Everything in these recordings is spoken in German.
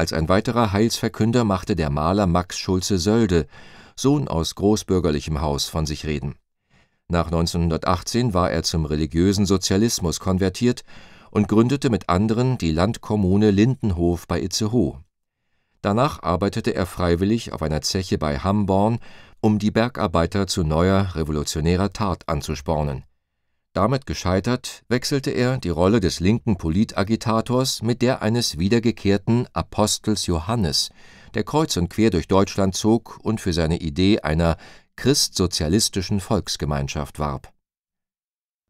Als ein weiterer Heilsverkünder machte der Maler Max Schulze Sölde, Sohn aus großbürgerlichem Haus, von sich reden. Nach 1918 war er zum religiösen Sozialismus konvertiert und gründete mit anderen die Landkommune Lindenhof bei Itzehoe. Danach arbeitete er freiwillig auf einer Zeche bei Hamborn, um die Bergarbeiter zu neuer revolutionärer Tat anzuspornen. Damit gescheitert, wechselte er die Rolle des linken Politagitators mit der eines wiedergekehrten Apostels Johannes, der kreuz und quer durch Deutschland zog und für seine Idee einer christsozialistischen Volksgemeinschaft warb.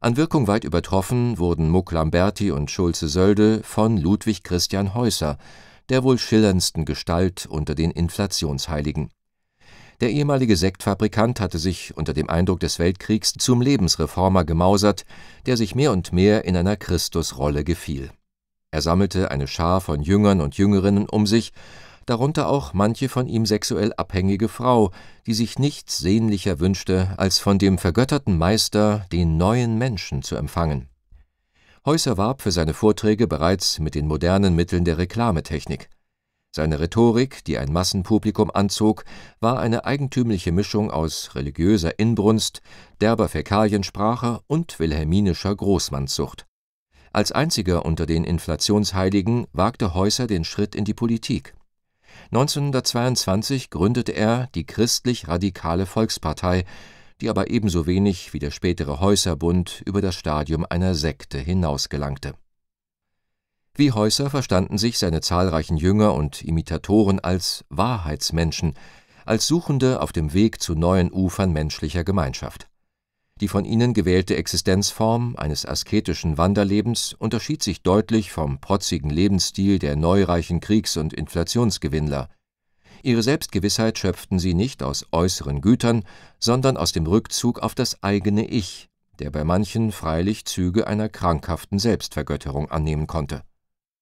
An Wirkung weit übertroffen wurden Muck Lamberti und Schulze Sölde von Ludwig Christian Häusser, der wohl schillerndsten Gestalt unter den Inflationsheiligen der ehemalige Sektfabrikant hatte sich unter dem Eindruck des Weltkriegs zum Lebensreformer gemausert, der sich mehr und mehr in einer Christusrolle gefiel. Er sammelte eine Schar von Jüngern und Jüngerinnen um sich, darunter auch manche von ihm sexuell abhängige Frau, die sich nichts sehnlicher wünschte, als von dem vergötterten Meister den neuen Menschen zu empfangen. Häuser warb für seine Vorträge bereits mit den modernen Mitteln der Reklametechnik – seine Rhetorik, die ein Massenpublikum anzog, war eine eigentümliche Mischung aus religiöser Inbrunst, derber Fäkaliensprache und wilhelminischer Großmannssucht. Als einziger unter den Inflationsheiligen wagte Häuser den Schritt in die Politik. 1922 gründete er die Christlich-Radikale Volkspartei, die aber ebenso wenig wie der spätere Häuserbund über das Stadium einer Sekte hinausgelangte wie Häuser verstanden sich seine zahlreichen Jünger und Imitatoren als Wahrheitsmenschen, als Suchende auf dem Weg zu neuen Ufern menschlicher Gemeinschaft. Die von ihnen gewählte Existenzform eines asketischen Wanderlebens unterschied sich deutlich vom protzigen Lebensstil der neureichen Kriegs- und Inflationsgewinnler. Ihre Selbstgewissheit schöpften sie nicht aus äußeren Gütern, sondern aus dem Rückzug auf das eigene Ich, der bei manchen freilich Züge einer krankhaften Selbstvergötterung annehmen konnte.